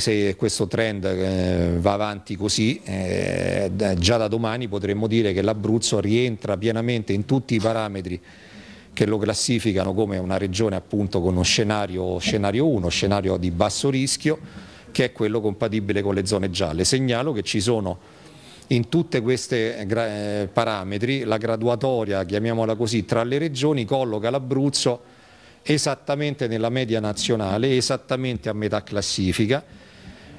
se questo trend eh, va avanti così, eh, già da domani potremmo dire che l'Abruzzo rientra pienamente in tutti i parametri che lo classificano come una regione appunto con uno scenario, 1, scenario di basso rischio, che è quello compatibile con le zone gialle. Segnalo che ci sono in tutti questi eh, parametri la graduatoria, chiamiamola così, tra le regioni colloca l'Abruzzo esattamente nella media nazionale, esattamente a metà classifica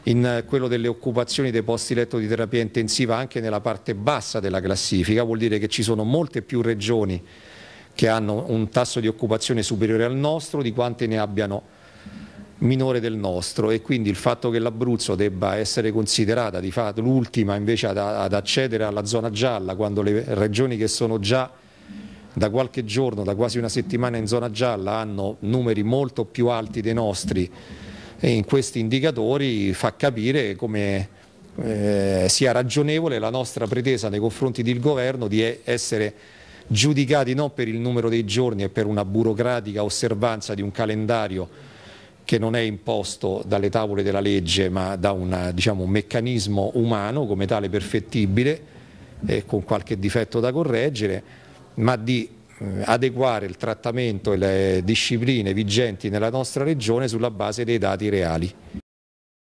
in eh, quello delle occupazioni dei posti letto di terapia intensiva anche nella parte bassa della classifica, vuol dire che ci sono molte più regioni che hanno un tasso di occupazione superiore al nostro di quante ne abbiano minore del nostro e quindi il fatto che l'Abruzzo debba essere considerata di fatto l'ultima invece ad, ad, accedere alla zona gialla quando le regioni che sono già da qualche giorno, da quasi una settimana in zona gialla hanno numeri molto più alti dei nostri e in questi indicatori fa capire come eh, sia ragionevole la nostra pretesa nei confronti del governo di essere giudicati non per il numero dei giorni e per una burocratica osservanza di un calendario che non è imposto dalle tavole della legge ma da una, diciamo, un meccanismo umano come tale perfettibile e con qualche difetto da correggere, ma di eh, adeguare il trattamento e le discipline vigenti nella nostra regione sulla base dei dati reali.